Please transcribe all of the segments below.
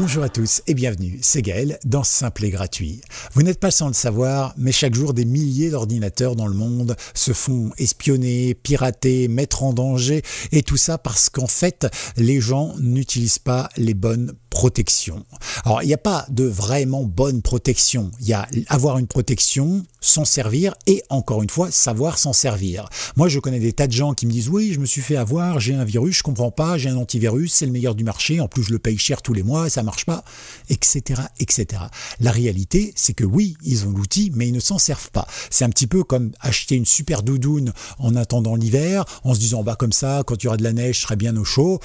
Bonjour à tous et bienvenue, c'est Gaël dans Simple et Gratuit. Vous n'êtes pas sans le savoir, mais chaque jour des milliers d'ordinateurs dans le monde se font espionner, pirater, mettre en danger, et tout ça parce qu'en fait, les gens n'utilisent pas les bonnes protections. Alors, il n'y a pas de vraiment bonne protection. Il y a avoir une protection s'en servir et encore une fois savoir s'en servir. Moi je connais des tas de gens qui me disent oui je me suis fait avoir, j'ai un virus, je comprends pas, j'ai un antivirus, c'est le meilleur du marché, en plus je le paye cher tous les mois, ça marche pas, etc. etc. La réalité c'est que oui ils ont l'outil mais ils ne s'en servent pas. C'est un petit peu comme acheter une super doudoune en attendant l'hiver, en se disant bah comme ça quand il y aura de la neige je serai bien au chaud.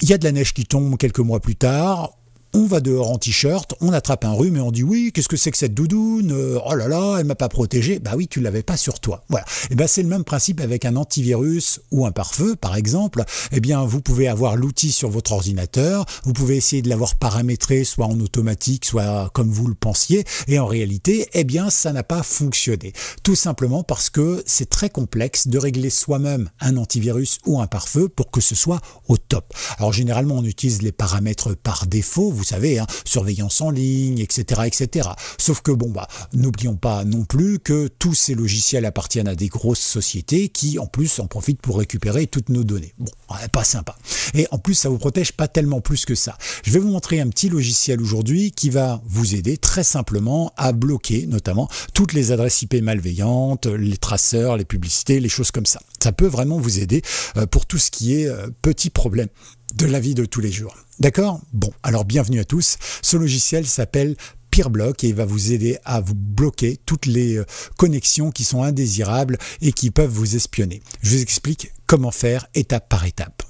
Il y a de la neige qui tombe quelques mois plus tard, on va dehors en t-shirt, on attrape un rhume et on dit oui, qu'est-ce que c'est que cette doudoune euh, Oh là là, elle m'a pas protégé. Bah oui, tu l'avais pas sur toi. Voilà. Et eh ben c'est le même principe avec un antivirus ou un pare-feu par exemple. Eh bien, vous pouvez avoir l'outil sur votre ordinateur, vous pouvez essayer de l'avoir paramétré soit en automatique, soit comme vous le pensiez et en réalité, eh bien, ça n'a pas fonctionné. Tout simplement parce que c'est très complexe de régler soi-même un antivirus ou un pare-feu pour que ce soit au top. Alors généralement, on utilise les paramètres par défaut vous savez, hein, surveillance en ligne, etc., etc. Sauf que bon bah, n'oublions pas non plus que tous ces logiciels appartiennent à des grosses sociétés qui en plus en profitent pour récupérer toutes nos données. Bon, ah, pas sympa. Et en plus, ça vous protège pas tellement plus que ça. Je vais vous montrer un petit logiciel aujourd'hui qui va vous aider très simplement à bloquer notamment toutes les adresses IP malveillantes, les traceurs, les publicités, les choses comme ça. Ça peut vraiment vous aider euh, pour tout ce qui est euh, petit problème de la vie de tous les jours. D'accord Bon, alors bienvenue à tous. Ce logiciel s'appelle PeerBlock et il va vous aider à vous bloquer toutes les euh, connexions qui sont indésirables et qui peuvent vous espionner. Je vous explique comment faire étape par étape.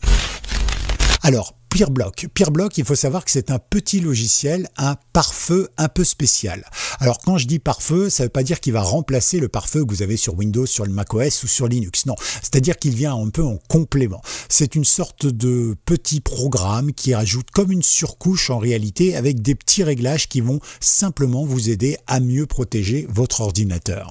Alors, Pierre Block. Block, il faut savoir que c'est un petit logiciel, un pare-feu un peu spécial. Alors quand je dis pare-feu, ça ne veut pas dire qu'il va remplacer le pare-feu que vous avez sur Windows, sur le OS ou sur Linux. Non, c'est-à-dire qu'il vient un peu en complément. C'est une sorte de petit programme qui rajoute comme une surcouche en réalité avec des petits réglages qui vont simplement vous aider à mieux protéger votre ordinateur.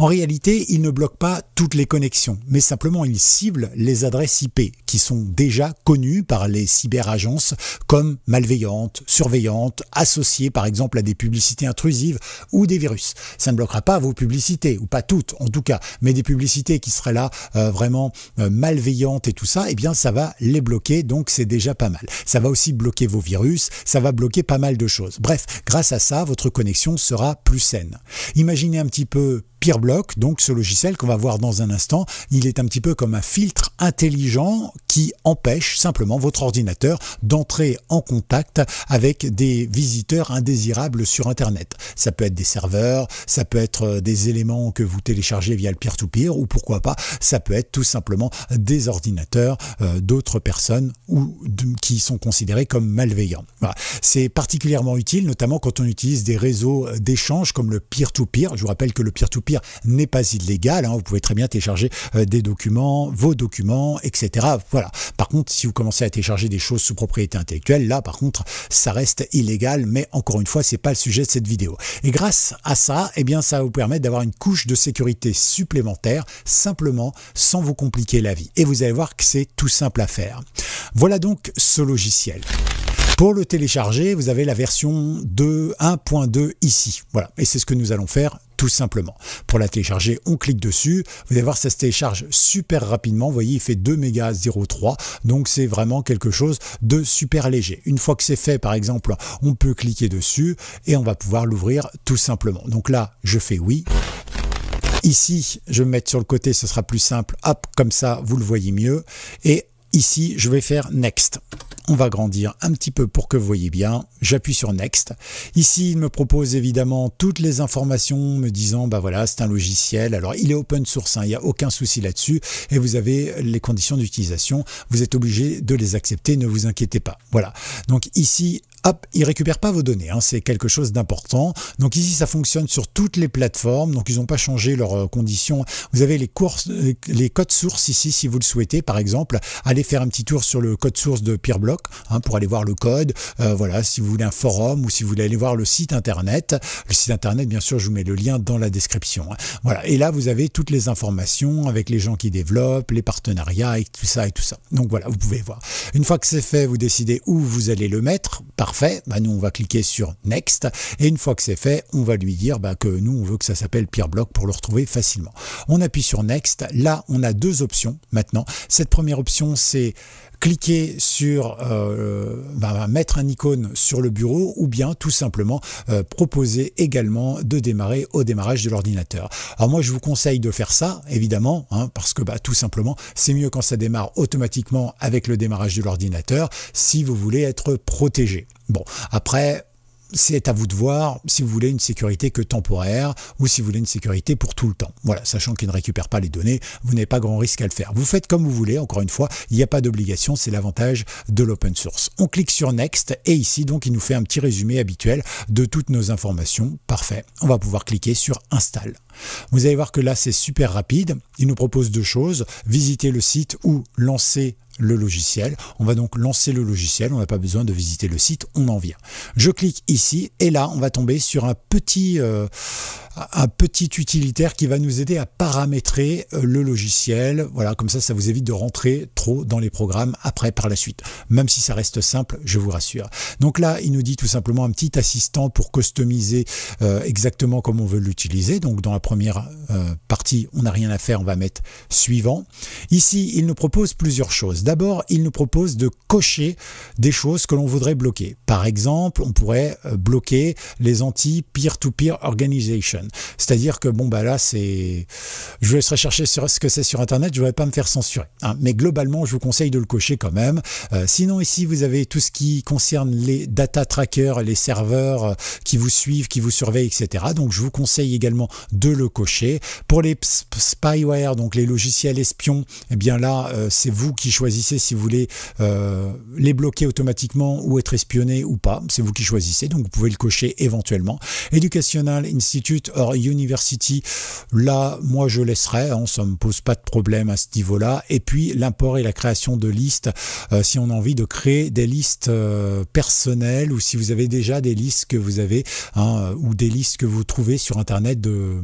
En réalité, il ne bloque pas toutes les connexions, mais simplement il cible les adresses IP qui sont déjà connues par les agences comme malveillantes, surveillantes, associées par exemple à des publicités intrusives ou des virus. Ça ne bloquera pas vos publicités, ou pas toutes en tout cas, mais des publicités qui seraient là euh, vraiment euh, malveillantes et tout ça, eh bien ça va les bloquer, donc c'est déjà pas mal. Ça va aussi bloquer vos virus, ça va bloquer pas mal de choses. Bref, grâce à ça, votre connexion sera plus saine. Imaginez un petit peu PeerBlock, donc ce logiciel qu'on va voir dans un instant, il est un petit peu comme un filtre intelligent qui empêche simplement votre ordinateur d'entrer en contact avec des visiteurs indésirables sur Internet. Ça peut être des serveurs, ça peut être euh, des éléments que vous téléchargez via le peer-to-peer, ou pourquoi pas, ça peut être tout simplement des ordinateurs euh, d'autres personnes ou qui sont considérés comme malveillants. C'est particulièrement utile, notamment quand on utilise des réseaux euh, d'échange comme le peer-to-peer. -peer. Je vous rappelle que le peer-to-peer n'est pas illégal. Hein. vous pouvez très bien télécharger euh, des documents, vos documents, etc. Voilà. Par contre, si vous commencez à télécharger des choses sous propriété intellectuelle, là, par contre, ça reste illégal. Mais encore une fois, c'est pas le sujet de cette vidéo. Et grâce à ça, eh bien, ça vous permet d'avoir une couche de sécurité supplémentaire, simplement, sans vous compliquer la vie. Et vous allez voir que c'est tout simple à faire. Voilà donc ce logiciel. Pour le télécharger, vous avez la version 2.1.2 ici. Voilà. Et c'est ce que nous allons faire tout simplement. Pour la télécharger, on clique dessus. Vous allez voir, ça se télécharge super rapidement. Vous voyez, il fait 2 mégas 0,3. Donc, c'est vraiment quelque chose de super léger. Une fois que c'est fait, par exemple, on peut cliquer dessus et on va pouvoir l'ouvrir tout simplement. Donc là, je fais oui. Ici, je vais mettre sur le côté, ce sera plus simple. Hop, comme ça, vous le voyez mieux. Et ici, je vais faire Next on va grandir un petit peu pour que vous voyez bien. J'appuie sur Next. Ici, il me propose évidemment toutes les informations me disant, bah voilà, c'est un logiciel. Alors, il est open source, hein, il n'y a aucun souci là-dessus. Et vous avez les conditions d'utilisation. Vous êtes obligé de les accepter, ne vous inquiétez pas. Voilà. Donc ici, hop, ils récupèrent pas vos données. Hein, c'est quelque chose d'important. Donc ici, ça fonctionne sur toutes les plateformes. Donc ils n'ont pas changé leurs euh, conditions. Vous avez les, courses, euh, les codes sources ici, si vous le souhaitez. Par exemple, allez faire un petit tour sur le code source de Peerblock hein, pour aller voir le code. Euh, voilà, si vous voulez un forum ou si vous voulez aller voir le site internet. Le site internet, bien sûr, je vous mets le lien dans la description. Hein. Voilà. Et là, vous avez toutes les informations avec les gens qui développent, les partenariats et tout ça et tout ça. Donc voilà, vous pouvez voir. Une fois que c'est fait, vous décidez où vous allez le mettre. Par parfait, bah, nous on va cliquer sur Next et une fois que c'est fait, on va lui dire bah, que nous on veut que ça s'appelle Pierre Bloc pour le retrouver facilement. On appuie sur Next, là on a deux options maintenant. Cette première option c'est Cliquez sur euh, bah, mettre un icône sur le bureau ou bien tout simplement euh, proposer également de démarrer au démarrage de l'ordinateur. Alors moi je vous conseille de faire ça évidemment hein, parce que bah, tout simplement c'est mieux quand ça démarre automatiquement avec le démarrage de l'ordinateur si vous voulez être protégé. Bon après c'est à vous de voir si vous voulez une sécurité que temporaire ou si vous voulez une sécurité pour tout le temps. Voilà, sachant qu'il ne récupère pas les données, vous n'avez pas grand risque à le faire. Vous faites comme vous voulez, encore une fois, il n'y a pas d'obligation, c'est l'avantage de l'open source. On clique sur Next et ici, donc, il nous fait un petit résumé habituel de toutes nos informations. Parfait. On va pouvoir cliquer sur Install. Vous allez voir que là, c'est super rapide. Il nous propose deux choses, visiter le site ou lancer le logiciel. On va donc lancer le logiciel, on n'a pas besoin de visiter le site, on en vient. Je clique ici et là, on va tomber sur un petit... Euh, un petit utilitaire qui va nous aider à paramétrer euh, le logiciel. Voilà, comme ça, ça vous évite de rentrer trop dans les programmes après par la suite. Même si ça reste simple, je vous rassure. Donc là, il nous dit tout simplement un petit assistant pour customiser euh, exactement comme on veut l'utiliser. Donc dans la première euh, partie, on n'a rien à faire, on va mettre suivant. Ici, il nous propose plusieurs choses. D'abord, il nous propose de cocher des choses que l'on voudrait bloquer. Par exemple, on pourrait bloquer les anti-peer-to-peer organization. C'est-à-dire que, bon, bah là, c'est. Je vais chercher sur ce que c'est sur Internet, je ne vais pas me faire censurer. Hein. Mais globalement, je vous conseille de le cocher quand même. Euh, sinon, ici, vous avez tout ce qui concerne les data trackers, les serveurs euh, qui vous suivent, qui vous surveillent, etc. Donc, je vous conseille également de le cocher. Pour les spyware, donc les logiciels espions, et eh bien là, euh, c'est vous qui choisissez si vous voulez les bloquer automatiquement ou être espionné ou pas. C'est vous qui choisissez, donc vous pouvez le cocher éventuellement. Educational Institute University. Là, moi, je laisserai. Hein, ça ne me pose pas de problème à ce niveau-là. Et puis, l'import et la création de listes. Euh, si on a envie de créer des listes euh, personnelles ou si vous avez déjà des listes que vous avez hein, euh, ou des listes que vous trouvez sur Internet de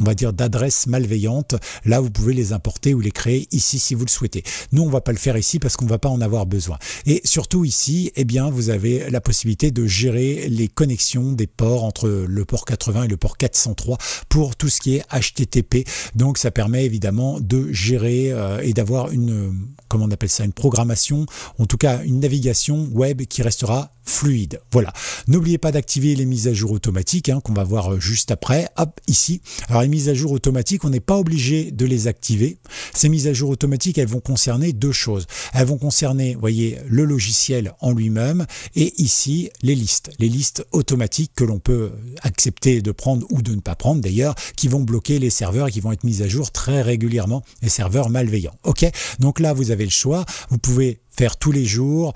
on va dire d'adresses malveillantes. Là, vous pouvez les importer ou les créer ici si vous le souhaitez. Nous, on va pas le faire ici parce qu'on ne va pas en avoir besoin. Et surtout ici, eh bien, vous avez la possibilité de gérer les connexions des ports entre le port 80 et le port 403 pour tout ce qui est HTTP. Donc, ça permet évidemment de gérer euh, et d'avoir une, comment on appelle ça, une programmation, en tout cas une navigation web qui restera fluide. Voilà. N'oubliez pas d'activer les mises à jour automatiques hein, qu'on va voir euh, juste après. Hop, ici. Alors les mises à jour automatiques, on n'est pas obligé de les activer. Ces mises à jour automatiques, elles vont concerner deux choses. Elles vont concerner, voyez, le logiciel en lui-même et ici les listes, les listes automatiques que l'on peut accepter de prendre ou de ne pas prendre d'ailleurs, qui vont bloquer les serveurs et qui vont être mises à jour très régulièrement, les serveurs malveillants. Ok. Donc là, vous avez le choix. Vous pouvez faire tous les jours,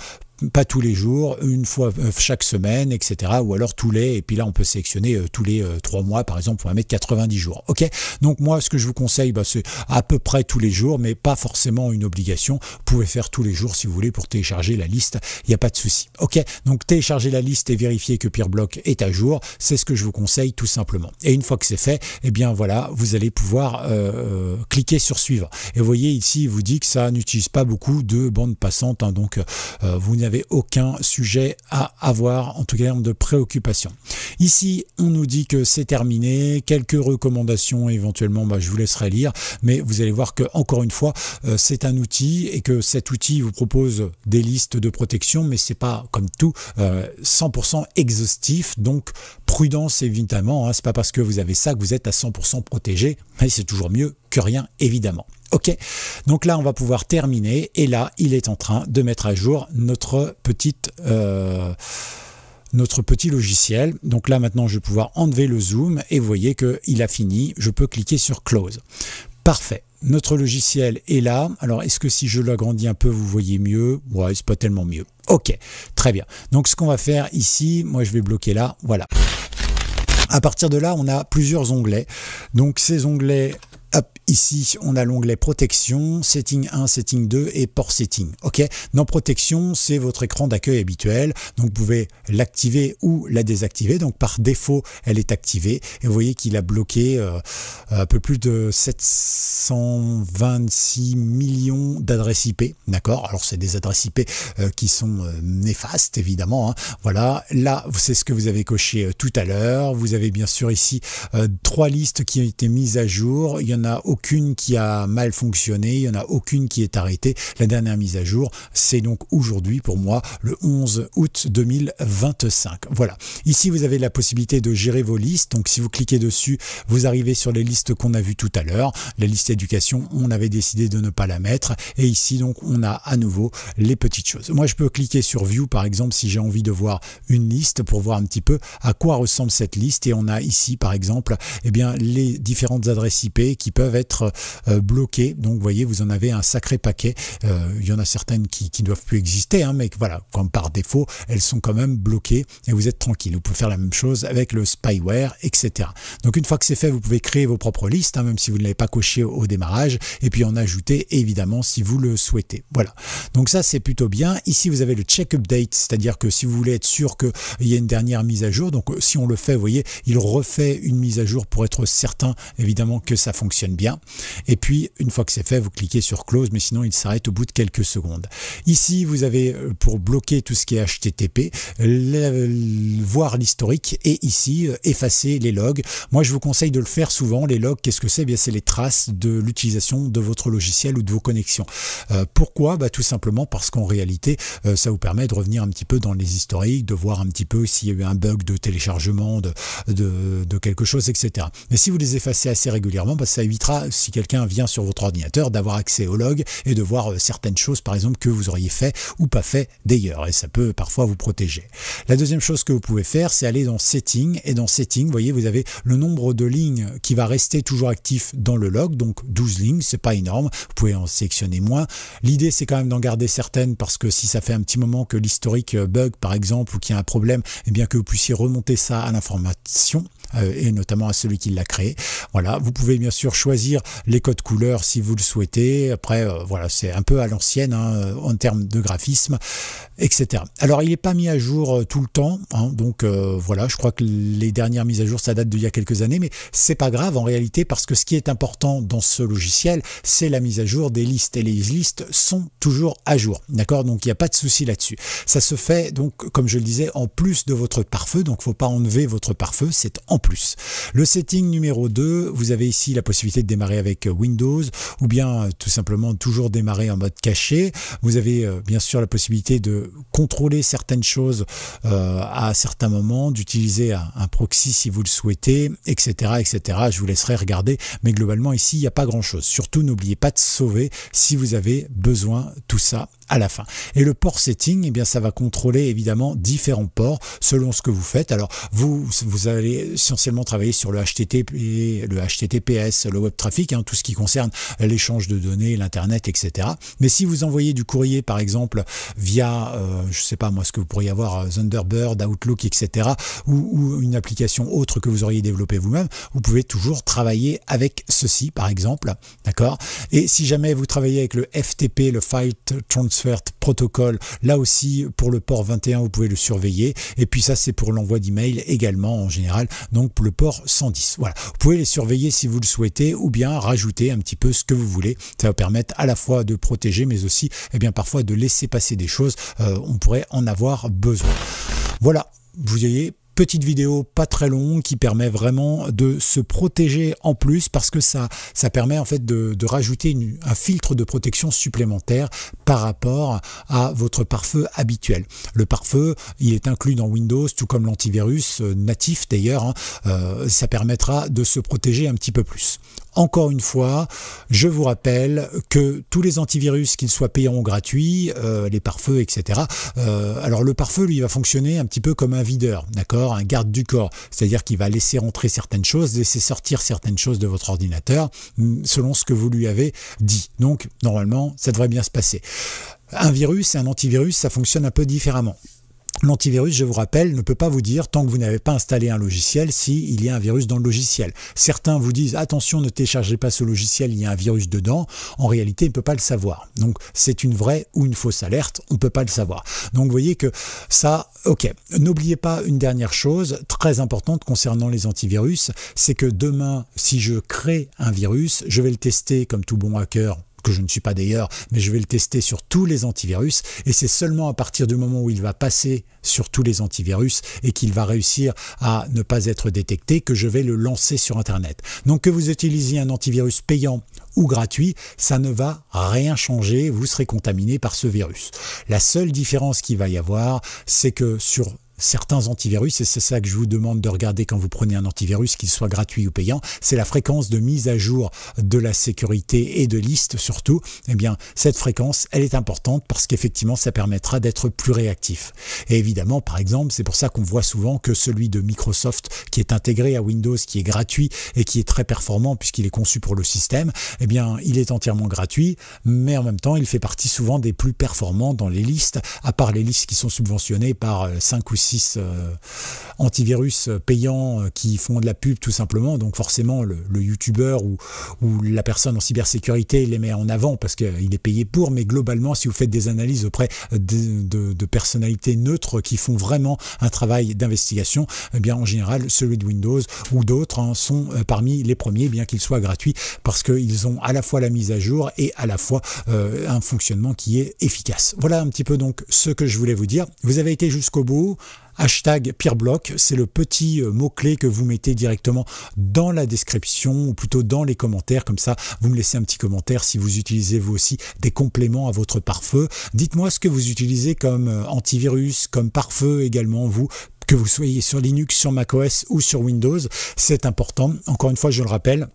pas tous les jours, une fois euh, chaque semaine, etc. Ou alors tous les, et puis là on peut sélectionner euh, tous les euh, trois mois par exemple pour un mettre 90 jours. Ok. Donc moi ce que je vous conseille, bah, c'est à peu près tous les jours, mais pas forcément une obligation. Vous pouvez faire tous les jours si vous voulez pour télécharger la liste. Il n'y a pas de souci. Ok. Donc télécharger la liste et vérifier que Peerblock est à jour, c'est ce que je vous conseille tout simplement. Et une fois que c'est fait, eh bien voilà, vous allez pouvoir euh, cliquer sur suivre. Et vous voyez ici, il vous dit que ça n'utilise pas beaucoup de bandes passantes, hein. donc vous n'avez aucun sujet à avoir en tout cas de préoccupation. Ici, on nous dit que c'est terminé, quelques recommandations éventuellement, bah, je vous laisserai lire, mais vous allez voir que encore une fois, euh, c'est un outil et que cet outil vous propose des listes de protection, mais c'est pas comme tout 100% euh, exhaustif, donc prudence évidemment. Hein. c'est pas parce que vous avez ça que vous êtes à 100% protégé, mais c'est toujours mieux que rien évidemment. OK. Donc là, on va pouvoir terminer. Et là, il est en train de mettre à jour notre petite... Euh, notre petit logiciel. Donc là maintenant je vais pouvoir enlever le zoom et vous voyez il a fini, je peux cliquer sur close. Parfait. Notre logiciel est là. Alors, est-ce que si je l'agrandis un peu, vous voyez mieux Ouais, c'est pas tellement mieux. Ok, très bien. Donc, ce qu'on va faire ici, moi, je vais bloquer là. Voilà. À partir de là, on a plusieurs onglets. Donc, ces onglets Ici, on a l'onglet Protection, Setting 1, Setting 2 et Port Setting. Ok. Dans Protection, c'est votre écran d'accueil habituel. Donc, vous pouvez l'activer ou la désactiver. Donc, par défaut, elle est activée. Et vous voyez qu'il a bloqué euh, un peu plus de 726 millions d'adresses IP. D'accord. Alors, c'est des adresses IP euh, qui sont euh, néfastes, évidemment. Hein. Voilà. Là, c'est ce que vous avez coché tout à l'heure. Vous avez bien sûr ici trois listes qui ont été mises à jour. Il y en a aucune qui a mal fonctionné, il n'y en a aucune qui est arrêtée. La dernière mise à jour, c'est donc aujourd'hui pour moi le 11 août 2025. Voilà. Ici, vous avez la possibilité de gérer vos listes. Donc si vous cliquez dessus, vous arrivez sur les listes qu'on a vues tout à l'heure. La liste éducation, on avait décidé de ne pas la mettre. Et ici, donc, on a à nouveau les petites choses. Moi, je peux cliquer sur View, par exemple, si j'ai envie de voir une liste pour voir un petit peu à quoi ressemble cette liste. Et on a ici, par exemple, eh bien, les différentes adresses IP qui peuvent être euh, bloqué Donc vous voyez, vous en avez un sacré paquet. Euh, il y en a certaines qui ne doivent plus exister, hein, mais voilà, comme par défaut, elles sont quand même bloquées et vous êtes tranquille. Vous pouvez faire la même chose avec le spyware, etc. Donc une fois que c'est fait, vous pouvez créer vos propres listes, hein, même si vous ne l'avez pas coché au, démarrage, et puis en ajouter évidemment si vous le souhaitez. Voilà. Donc ça c'est plutôt bien. Ici vous avez le check update, c'est-à-dire que si vous voulez être sûr qu'il y a une dernière mise à jour, donc euh, si on le fait, vous voyez, il refait une mise à jour pour être certain évidemment que ça fonctionne bien. Et puis, une fois que c'est fait, vous cliquez sur close, mais sinon, il s'arrête au bout de quelques secondes. Ici, vous avez euh, pour bloquer tout ce qui est HTTP, voir l'historique et ici, euh, effacer les logs. Moi, je vous conseille de le faire souvent. Les logs, qu'est-ce que c'est eh Bien, c'est les traces de l'utilisation de votre logiciel ou de vos connexions. Euh, pourquoi bah, Tout simplement parce qu'en réalité, ça vous permet de revenir un petit peu dans les historiques, de voir un petit peu s'il y a eu un bug de téléchargement de, de, quelque chose, etc. Mais si vous les effacez assez régulièrement, bah, ça évitera si quelqu'un vient sur votre ordinateur, d'avoir accès au log et de voir euh, certaines choses, par exemple, que vous auriez fait ou pas fait d'ailleurs. Et ça peut parfois vous protéger. La deuxième chose que vous pouvez faire, c'est aller dans Settings. Et dans Settings, vous voyez, vous avez le nombre de lignes qui va rester toujours actif dans le log. Donc 12 lignes, c'est pas énorme. Vous pouvez en sélectionner moins. L'idée, c'est quand même d'en garder certaines parce que si ça fait un petit moment que l'historique euh, bug, par exemple, ou qu'il y a un problème, et eh bien que vous puissiez remonter ça à l'information euh, et notamment à celui qui l'a créé. Voilà, vous pouvez bien sûr choisir les codes couleurs si vous le souhaitez. Après, euh, voilà, c'est un peu à l'ancienne hein, euh, en termes de graphisme, etc. Alors, il n'est pas mis à jour tout le temps, hein, donc voilà, je crois que les dernières mises à jour, ça date d'il y a quelques années, mais c'est pas grave en réalité parce que ce qui est important dans ce logiciel, c'est la mise à jour des listes et les listes sont toujours à jour, d'accord Donc, il n'y a pas de souci là-dessus. Ça se fait donc, comme je le disais, en plus de votre pare-feu, donc faut pas enlever votre pare-feu, c'est en plus. Le setting numéro 2, vous avez ici la possibilité de démarrer avec euh, Windows ou bien euh, tout simplement toujours démarrer en mode caché. Vous avez euh, bien sûr la possibilité de contrôler certaines choses à certains moments, d'utiliser un, proxy si vous le souhaitez, etc., etc. Je vous laisserai regarder, mais globalement ici, il n'y a pas grand-chose. Surtout, n'oubliez pas de sauver si vous avez besoin tout ça à la fin. Et le port setting, eh bien, ça va contrôler évidemment différents ports selon ce que vous faites. Alors, vous, vous allez essentiellement travailler sur le HTTP, le HTTPS, le web traffic, hein, tout ce qui concerne l'échange de données, l'internet, etc. Mais si vous envoyez du courrier, par exemple, via, euh, je sais pas moi, ce que vous pourriez avoir euh, Thunderbird, Outlook, etc., ou, ou une application autre que vous auriez développée vous-même, vous pouvez toujours travailler avec ceci, par exemple, d'accord. Et si jamais vous travaillez avec le FTP, le File Transfer Protocole. Là aussi, pour le port 21, vous pouvez le surveiller. Et puis ça, c'est pour l'envoi d'email également en général. Donc pour le port 110. Voilà. Vous pouvez les surveiller si vous le souhaitez ou bien rajouter un petit peu ce que vous voulez. Ça va permettre à la fois de protéger, mais aussi, et eh bien, parfois de laisser passer des choses. Euh, on pourrait en avoir besoin. Voilà, vous ayez petite vidéo pas très longue qui permet vraiment de se protéger en plus parce que ça, ça permet en fait de, rajouter un filtre de protection supplémentaire par rapport à votre pare-feu habituel. Le pare-feu, il est inclus dans Windows, tout comme l'antivirus euh, natif d'ailleurs. Hein. Euh, ça permettra de se protéger un petit peu plus. Encore une fois, je vous rappelle que tous les antivirus, qu'ils soient payants ou gratuits, euh, les pare-feux, etc. Euh, alors le pare-feu, lui, va fonctionner un petit peu comme un videur, d'accord, un garde du corps, c'est-à-dire qu'il va laisser entrer certaines choses, laisser sortir certaines choses de votre ordinateur, mm, selon ce que vous lui avez dit. Donc normalement, ça devrait bien se passer. Un virus et un antivirus, ça fonctionne un peu différemment. L'antivirus, je vous rappelle, ne peut pas vous dire, tant que vous n'avez pas installé un logiciel, s'il y a un virus dans le logiciel. Certains vous disent, attention, ne téléchargez pas ce logiciel, il y a un virus dedans. En réalité, il ne peut pas le savoir. Donc, c'est une vraie ou une fausse alerte, on ne peut pas le savoir. Donc, vous voyez que ça, ok. N'oubliez pas une dernière chose très importante concernant les antivirus, c'est que demain, si je crée un virus, je vais le tester comme tout bon hacker que je ne suis pas d'ailleurs, mais je vais le tester sur tous les antivirus, et c'est seulement à partir du moment où il va passer sur tous les antivirus et qu'il va réussir à ne pas être détecté que je vais le lancer sur Internet. Donc que vous utilisiez un antivirus payant ou gratuit, ça ne va rien changer, vous serez contaminé par ce virus. La seule différence qu'il va y avoir, c'est que sur certains antivirus, et c'est ça que je vous demande de regarder quand vous prenez un antivirus, qu'il soit gratuit ou payant, c'est la fréquence de mise à jour de la sécurité et de liste surtout. Eh bien, cette fréquence, elle est importante parce qu'effectivement, ça permettra d'être plus réactif. Et évidemment, par exemple, c'est pour ça qu'on voit souvent que celui de Microsoft, qui est intégré à Windows, qui est gratuit et qui est très performant puisqu'il est conçu pour le système, eh bien, il est entièrement gratuit, mais en même temps, il fait partie souvent des plus performants dans les listes, à part les listes qui sont subventionnées par 5 euh, ou 6 euh, antivirus euh, payants euh, qui font de la pub tout simplement. Donc forcément, le, le youtubeur ou, la personne en cybersécurité les met en avant parce qu'il est payé pour. Mais globalement, si vous faites des analyses auprès de, personnalités neutres qui font vraiment un travail d'investigation, eh bien en général, celui de Windows ou d'autres hein, sont parmi les premiers, bien qu'ils soient gratuits, parce qu'ils ont à la fois la mise à jour et à la fois un fonctionnement qui est efficace. Voilà un petit peu donc ce que je voulais vous dire. Vous avez été jusqu'au bout. Hashtag c'est le petit euh, mot-clé que vous mettez directement dans la description ou plutôt dans les commentaires. Comme ça, vous me laissez un petit commentaire si vous utilisez vous aussi des compléments à votre pare-feu. Dites-moi ce que vous utilisez comme euh, antivirus, comme pare-feu également, vous, que vous soyez sur Linux, sur macOS ou sur Windows. C'est important. Encore une fois, je le rappelle,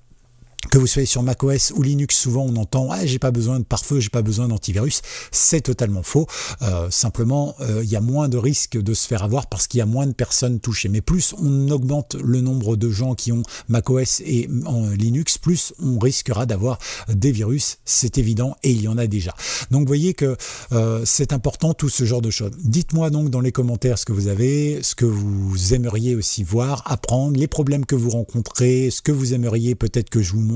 que vous soyez sur macOS ou Linux, souvent on entend ah, j'ai pas besoin de pare-feu, j'ai pas besoin d'antivirus. C'est totalement faux. Euh, simplement, euh, il y a moins de risques de se faire avoir parce qu'il y a moins de personnes touchées. Mais plus on augmente le nombre de gens qui ont macOS et en Linux, plus on risquera d'avoir des virus. C'est évident et il y en a déjà. Donc voyez que euh, c'est important tout ce genre de choses. Dites-moi donc dans les commentaires ce que vous avez, ce que vous aimeriez aussi voir, apprendre, les problèmes que vous rencontrez, ce que vous aimeriez peut-être que je vous montre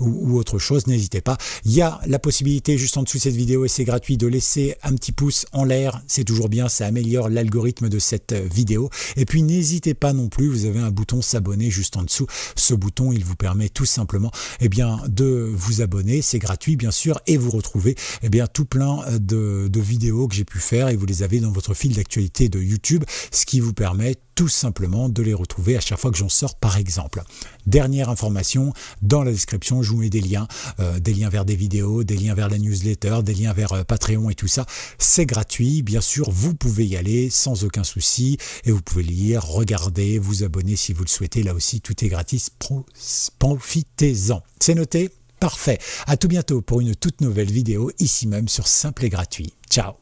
ou, autre chose, n'hésitez pas. Il y a la possibilité juste en dessous de cette vidéo, et c'est gratuit, de laisser un petit pouce en l'air, c'est toujours bien, ça améliore l'algorithme de cette euh, vidéo. Et puis n'hésitez pas non plus, vous avez un bouton s'abonner juste en dessous. Ce bouton, il vous permet tout simplement et eh bien, de vous abonner, c'est gratuit bien sûr, et vous retrouvez et eh bien, tout plein euh, de, de vidéos que j'ai pu faire et vous les avez dans votre fil d'actualité de YouTube, ce qui vous permet tout simplement de les retrouver à chaque fois que j'en sors par exemple. Dernière information, dans la description je vous mets des liens, euh, des liens vers des vidéos, des liens vers la newsletter, des liens vers euh, Patreon et tout ça. C'est gratuit, bien sûr, vous pouvez y aller sans aucun souci et vous pouvez lire, regarder, vous abonner si vous le souhaitez. Là aussi, tout est gratis, profitez-en. C'est noté Parfait. À tout bientôt pour une toute nouvelle vidéo ici même sur Simple et Gratuit. Ciao